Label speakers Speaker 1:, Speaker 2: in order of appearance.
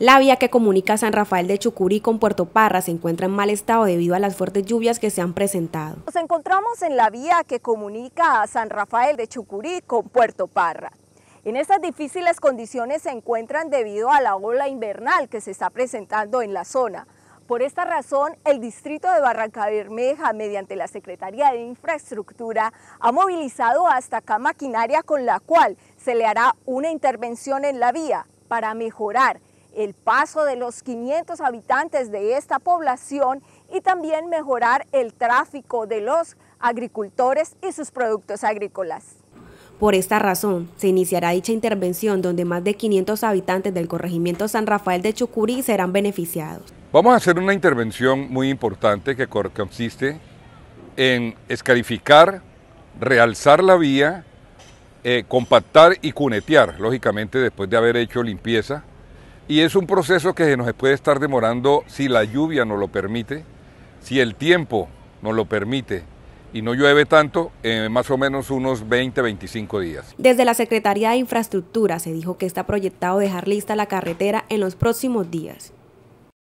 Speaker 1: La vía que comunica San Rafael de Chucurí con Puerto Parra se encuentra en mal estado debido a las fuertes lluvias que se han presentado.
Speaker 2: Nos encontramos en la vía que comunica a San Rafael de Chucurí con Puerto Parra. En estas difíciles condiciones se encuentran debido a la ola invernal que se está presentando en la zona. Por esta razón, el distrito de Barranca Bermeja, mediante la Secretaría de Infraestructura, ha movilizado hasta acá maquinaria con la cual se le hará una intervención en la vía para mejorar el paso de los 500 habitantes de esta población y también mejorar el tráfico de los agricultores y sus productos agrícolas.
Speaker 1: Por esta razón, se iniciará dicha intervención donde más de 500 habitantes del corregimiento San Rafael de Chucurí serán beneficiados.
Speaker 3: Vamos a hacer una intervención muy importante que consiste en escarificar, realzar la vía, eh, compactar y cunetear, lógicamente después de haber hecho limpieza y es un proceso que se nos puede estar demorando si la lluvia nos lo permite, si el tiempo nos lo permite y no llueve tanto, más o menos unos 20, 25 días.
Speaker 1: Desde la Secretaría de Infraestructura se dijo que está proyectado dejar lista la carretera en los próximos días.